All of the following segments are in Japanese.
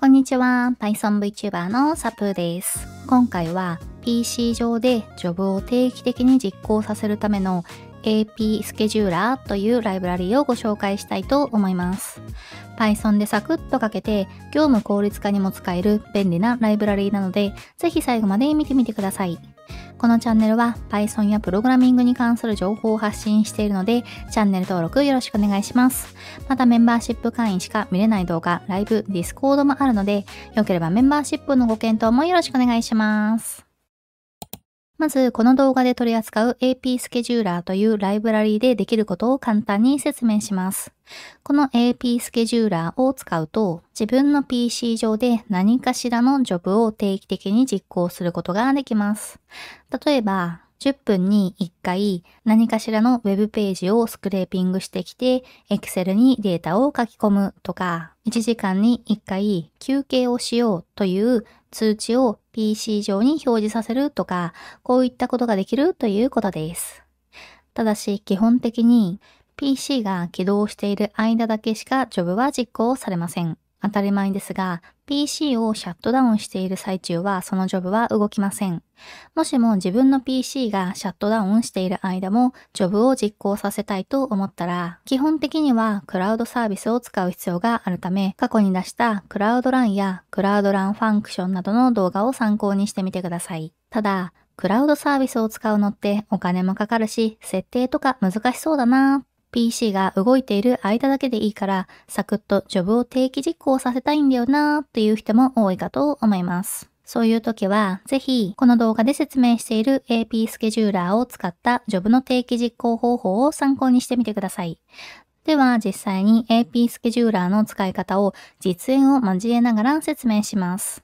こんにちは。Python VTuber のサプーです。今回は PC 上でジョブを定期的に実行させるための AP スケジューラーというライブラリをご紹介したいと思います。Python でサクッとかけて業務効率化にも使える便利なライブラリーなので、ぜひ最後まで見てみてください。このチャンネルは Python やプログラミングに関する情報を発信しているので、チャンネル登録よろしくお願いします。またメンバーシップ会員しか見れない動画、ライブ、ディスコードもあるので、よければメンバーシップのご検討もよろしくお願いします。まず、この動画で取り扱う AP スケジューラーというライブラリーでできることを簡単に説明します。この AP スケジューラーを使うと、自分の PC 上で何かしらのジョブを定期的に実行することができます。例えば、10分に1回何かしらの web ページをスクレーピングしてきて Excel にデータを書き込むとか1時間に1回休憩をしようという通知を PC 上に表示させるとかこういったことができるということです。ただし基本的に PC が起動している間だけしかジョブは実行されません。当たり前ですが、PC をシャットダウンしている最中はそのジョブは動きません。もしも自分の PC がシャットダウンしている間もジョブを実行させたいと思ったら、基本的にはクラウドサービスを使う必要があるため、過去に出したクラウドランやクラウドランファンクションなどの動画を参考にしてみてください。ただ、クラウドサービスを使うのってお金もかかるし、設定とか難しそうだな PC が動いている間だけでいいから、サクッとジョブを定期実行させたいんだよなーっていう人も多いかと思います。そういう時は、ぜひ、この動画で説明している AP スケジューラーを使ったジョブの定期実行方法を参考にしてみてください。では、実際に AP スケジューラーの使い方を実演を交えながら説明します。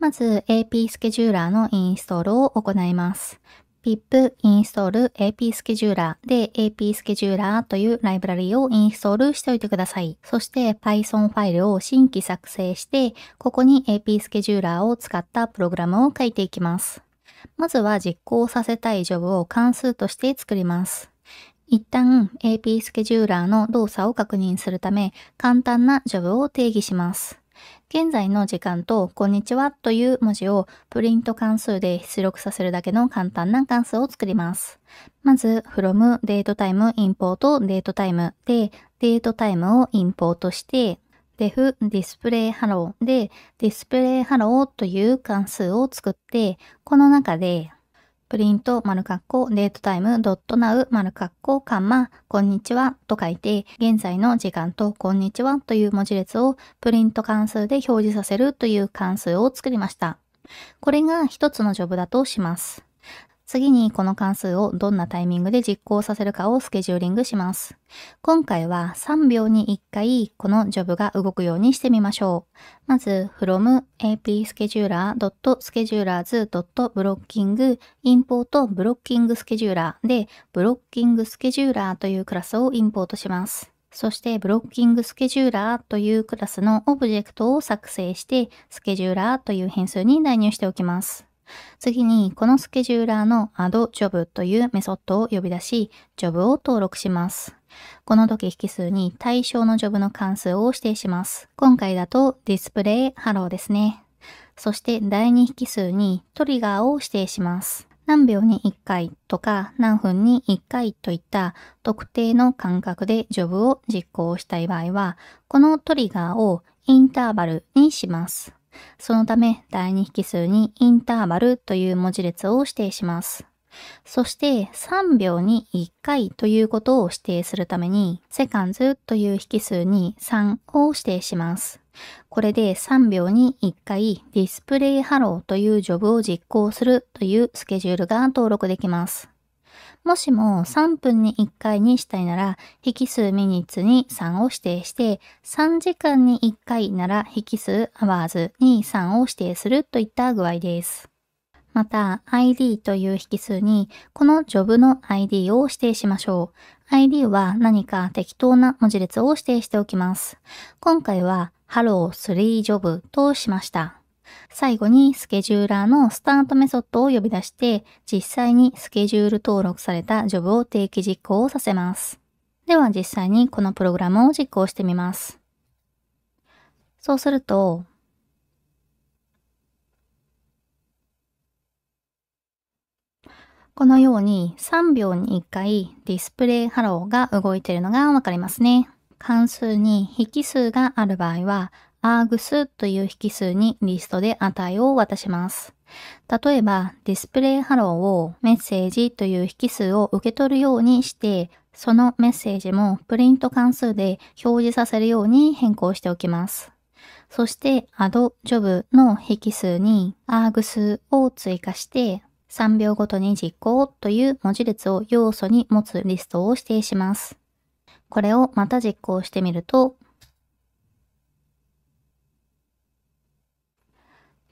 まず AP スケジューラーのインストールを行います。pip install ap スケジューラーで ap スケジューラーというライブラリをインストールしておいてください。そして Python ファイルを新規作成して、ここに ap スケジューラーを使ったプログラムを書いていきます。まずは実行させたいジョブを関数として作ります。一旦 AP スケジューラーの動作を確認するため、簡単なジョブを定義します。現在の時間とこんにちはという文字をプリント関数で出力させるだけの簡単な関数を作ります。まず from date time import date time で date time をインポートして def display hello で display hello という関数を作ってこの中でプリント、丸括弧、デートタイム、ドットナウ、丸括弧、カンマ、こんにちはと書いて、現在の時間とこんにちはという文字列をプリント関数で表示させるという関数を作りました。これが一つのジョブだとします。次にこの関数をどんなタイミングで実行させるかをスケジューリングします。今回は3秒に1回このジョブが動くようにしてみましょう。まず from apscheduler.schedulers.blocking import blocking scheduler で blocking scheduler というクラスをインポートします。そしてブロッキングスケジューラーというクラスのオブジェクトを作成してスケジューラーという変数に代入しておきます。次に、このスケジューラーの add job というメソッドを呼び出し、ジョブを登録します。この時引数に対象のジョブの関数を指定します。今回だと display hello ですね。そして第2引数にトリガーを指定します。何秒に1回とか何分に1回といった特定の間隔でジョブを実行したい場合は、このトリガーをインターバルにします。そのため第2引数にインターバルという文字列を指定します。そして3秒に1回ということを指定するために、セカンズという引数に3を指定します。これで3秒に1回ディスプレイハローというジョブを実行するというスケジュールが登録できます。もしも3分に1回にしたいなら、引数ミニッツに3を指定して、3時間に1回なら引数アワーズに3を指定するといった具合です。また ID という引数にこのジョブの ID を指定しましょう。ID は何か適当な文字列を指定しておきます。今回は Hello3 ジョブとしました。最後にスケジューラーのスタートメソッドを呼び出して、実際にスケジュール登録されたジョブを定期実行させます。では実際にこのプログラムを実行してみます。そうすると、このように3秒に1回ディスプレイハローが動いているのがわかりますね。関数に引数がある場合はアーグスという引数にリストで値を渡します。例えば、ディスプレイハローをメッセージという引数を受け取るようにして、そのメッセージもプリント関数で表示させるように変更しておきます。そしてアドジョブの引数にアーグスを追加して3秒ごとに実行という文字列を要素に持つリストを指定します。これをまた実行してみると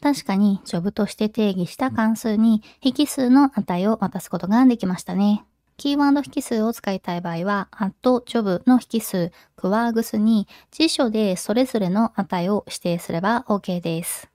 確かに、ジョブとして定義した関数に引数の値を渡すことができましたね。キーワード引数を使いたい場合は、アットジョブの引数、クワーグスに辞書でそれぞれの値を指定すれば OK です。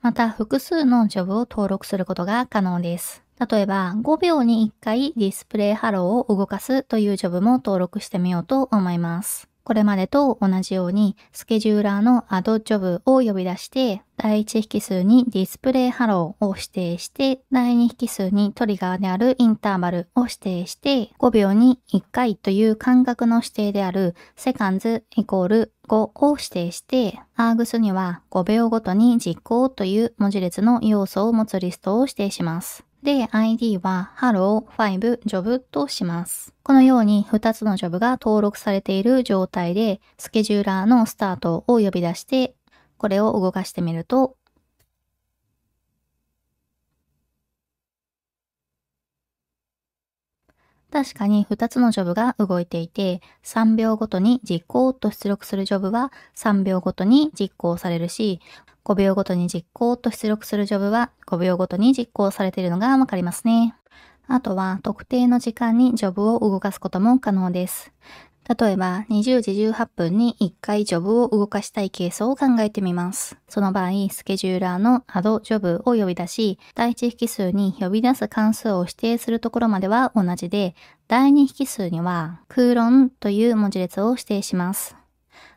また、複数のジョブを登録することが可能です。例えば、5秒に1回ディスプレイハローを動かすというジョブも登録してみようと思います。これまでと同じように、スケジューラーのアドジョブを呼び出して、第1引数にディスプレイハローを指定して、第2引数にトリガーであるインターバルを指定して、5秒に1回という間隔の指定であるセカンズイコール5を指定して、args には5秒ごとに実行という文字列の要素を持つリストを指定します。で、ID は hello5job とします。このように2つのジョブが登録されている状態で、スケジューラーのスタートを呼び出して、これを動かしてみると、確かに2つのジョブが動いていて、3秒ごとに実行と出力するジョブは3秒ごとに実行されるし、5秒ごとに実行と出力するジョブは5秒ごとに実行されているのがわかりますね。あとは特定の時間にジョブを動かすことも可能です。例えば、20時18分に1回ジョブを動かしたいケースを考えてみます。その場合、スケジューラーの add job を呼び出し、第1引数に呼び出す関数を指定するところまでは同じで、第2引数には空論という文字列を指定します。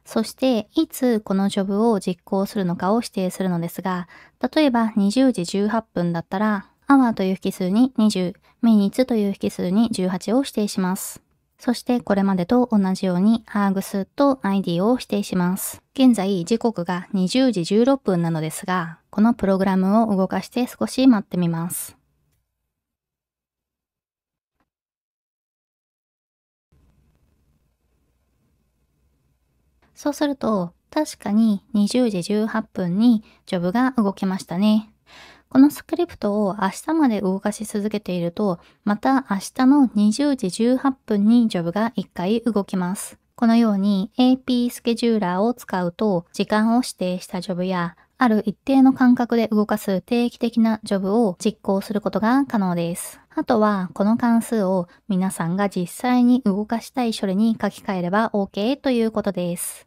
そして、いつこのジョブを実行するのかを指定するのですが、例えば20時18分だったら、hour という引数に20、minutes という引数に18を指定します。そしてこれまでと同じようにハーグ s と id を指定します。現在時刻が20時16分なのですが、このプログラムを動かして少し待ってみます。そうすると、確かに20時18分にジョブが動きましたね。このスクリプトを明日まで動かし続けていると、また明日の20時18分にジョブが1回動きます。このように AP スケジューラーを使うと、時間を指定したジョブや、ある一定の間隔で動かす定期的なジョブを実行することが可能です。あとは、この関数を皆さんが実際に動かしたい処理に書き換えれば OK ということです。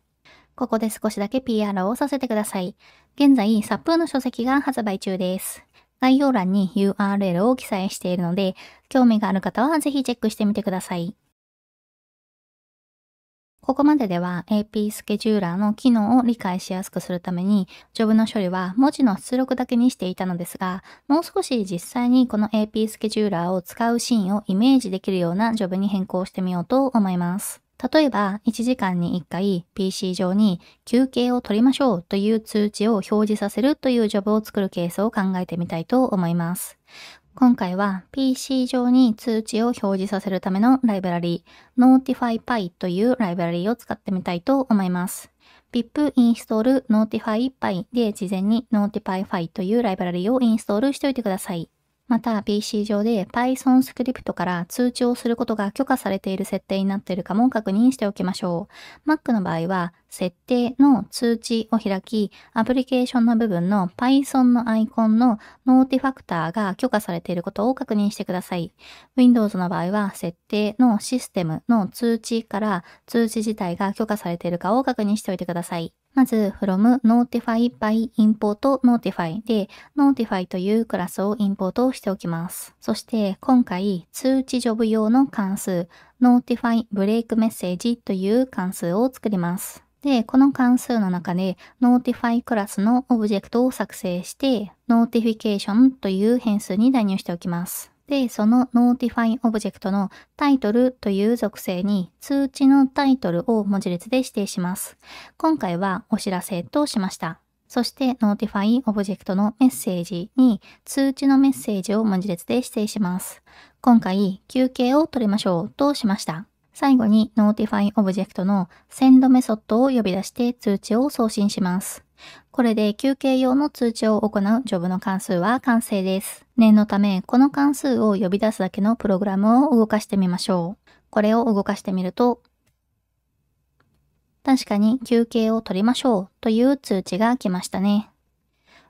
ここで少しだけ PR をさせてください。現在、サップの書籍が発売中です。概要欄に URL を記載しているので、興味がある方はぜひチェックしてみてください。ここまででは AP スケジューラーの機能を理解しやすくするために、ジョブの処理は文字の出力だけにしていたのですが、もう少し実際にこの AP スケジューラーを使うシーンをイメージできるようなジョブに変更してみようと思います。例えば、1時間に1回 PC 上に休憩を取りましょうという通知を表示させるというジョブを作るケースを考えてみたいと思います。今回は PC 上に通知を表示させるためのライブラリー、NotifyPy というライブラリーを使ってみたいと思います。pip install notifypy で事前に n o t i f y p y というライブラリをインストールしておいてください。また PC 上で Python スクリプトから通知をすることが許可されている設定になっているかも確認しておきましょう。Mac の場合は設定の通知を開き、アプリケーションの部分の Python のアイコンのノーティファクターが許可されていることを確認してください。Windows の場合は設定のシステムの通知から通知自体が許可されているかを確認しておいてください。まず from notify by import notify で notify というクラスをインポートしておきます。そして今回通知ジョブ用の関数 notify break message という関数を作ります。で、この関数の中で notify クラスのオブジェクトを作成して notification という変数に代入しておきます。で、その notify オブジェクトのタイトルという属性に通知のタイトルを文字列で指定します。今回はお知らせとしました。そして notify オブジェクトのメッセージに通知のメッセージを文字列で指定します。今回休憩を取りましょうとしました。最後に notify オブジェクトの send メソッドを呼び出して通知を送信します。これで休憩用の通知を行うジョブの関数は完成です。念のため、この関数を呼び出すだけのプログラムを動かしてみましょう。これを動かしてみると、確かに休憩を取りましょうという通知が来ましたね。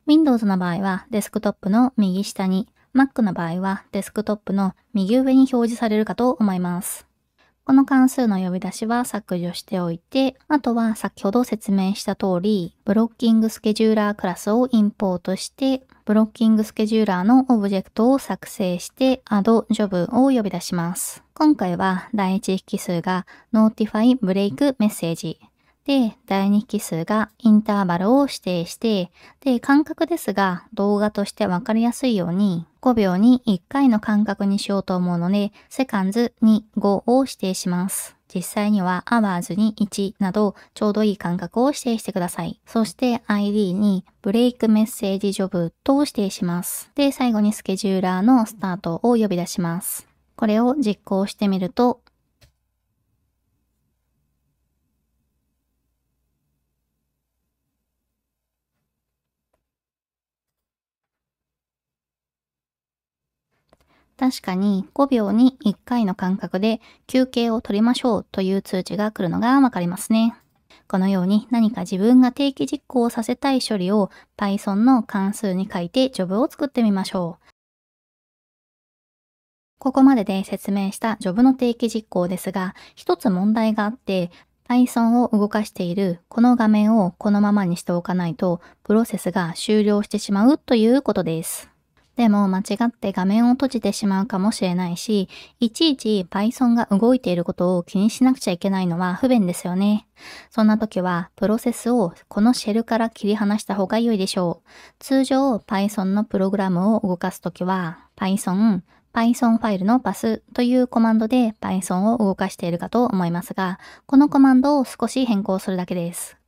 Windows の場合はデスクトップの右下に、Mac の場合はデスクトップの右上に表示されるかと思います。この関数の呼び出しは削除しておいて、あとは先ほど説明した通り、ブロッキングスケジューラークラスをインポートして、ブロッキングスケジューラーのオブジェクトを作成して、add job を呼び出します。今回は第一引数が notify break メッセージで、第2期数がインターバルを指定して、で、間隔ですが、動画としてわかりやすいように、5秒に1回の間隔にしようと思うので、セカンズ2、5を指定します。実際には hours に1などちょうどいい間隔を指定してください。そして ID にブレイクメッセージジョブと指定します。で、最後にスケジューラーのスタートを呼び出します。これを実行してみると確かに5秒に1回の間隔で休憩を取りましょうという通知が来るのがわかりますね。このように何か自分が定期実行させたい処理を Python の関数に書いてジョブを作ってみましょう。ここまでで説明したジョブの定期実行ですが、一つ問題があって、Python を動かしているこの画面をこのままにしておかないと、プロセスが終了してしまうということです。でも間違って画面を閉じてしまうかもしれないし、いちいち Python が動いていることを気にしなくちゃいけないのは不便ですよね。そんな時は、プロセスをこのシェルから切り離した方が良いでしょう。通常、Python のプログラムを動かす時は、Python、Python ファイルのパスというコマンドで Python を動かしているかと思いますが、このコマンドを少し変更するだけです。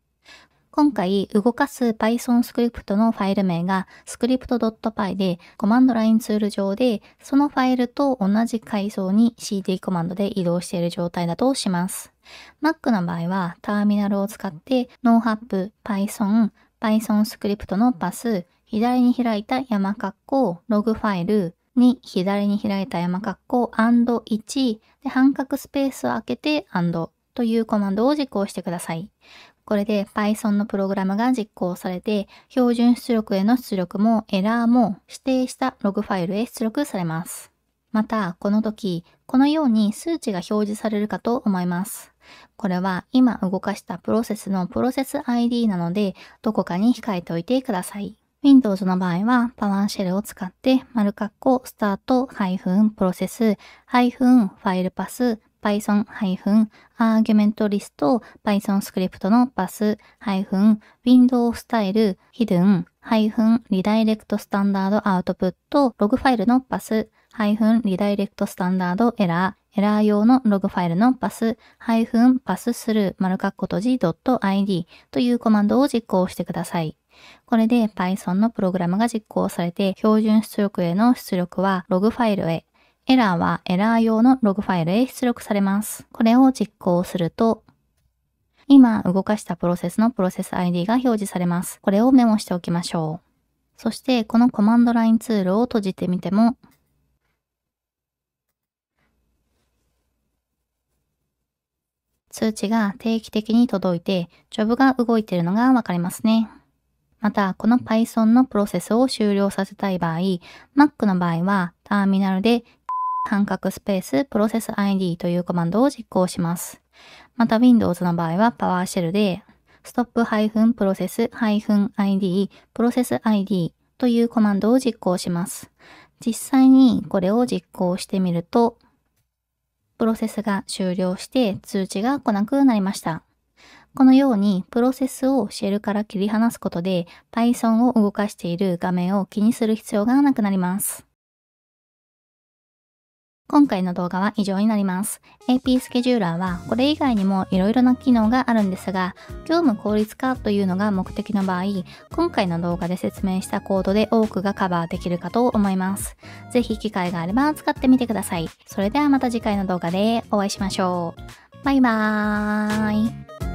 今回動かす Python スクリプトのファイル名が script.py でコマンドラインツール上でそのファイルと同じ階層に cd コマンドで移動している状態だとします。Mac の場合はターミナルを使って nohap Python Python スクリプトのパス左に開いた山括弧ログファイルに左に開いた山括弧 &1 で半角スペースを開けて and というコマンドを実行してください。これで Python のプログラムが実行されて、標準出力への出力もエラーも指定したログファイルへ出力されます。また、この時、このように数値が表示されるかと思います。これは今動かしたプロセスのプロセス ID なので、どこかに控えておいてください。Windows の場合は、パワーシェルを使って、丸括弧、スタート、ハイフン、プロセス、ハイフン、ファイルパス、Python-argumentlist Python スクリプトのパス -window style hidden -redirect standard output ログファイルのパス -redirect standard error エラー用のログファイルのパス、ハイフン、パススルー、丸括弧閉じ、.id というコマンドを実行してください。これで Python のプログラムが実行されて、標準出力への出力はログファイルへ、エラーはエラー用のログファイルへ出力されます。これを実行すると、今動かしたプロセスのプロセス ID が表示されます。これをメモしておきましょう。そして、このコマンドラインツールを閉じてみても、通知が定期的に届いて、ジョブが動いているのがわかりますね。また、この Python のプロセスを終了させたい場合、Mac の場合は、ターミナルで半角スペースプロセス ID というコマンドを実行します。また Windows の場合は PowerShell で stop-process-id プロセス ID というコマンドを実行します。実際にこれを実行してみると、プロセスが終了して通知が来なくなりました。このようにプロセスをシェルから切り離すことで Python を動かしている画面を気にする必要がなくなります。今回の動画は以上になります。AP スケジューラーはこれ以外にも色々な機能があるんですが、業務効率化というのが目的の場合、今回の動画で説明したコードで多くがカバーできるかと思います。ぜひ機会があれば使ってみてください。それではまた次回の動画でお会いしましょう。バイバーイ。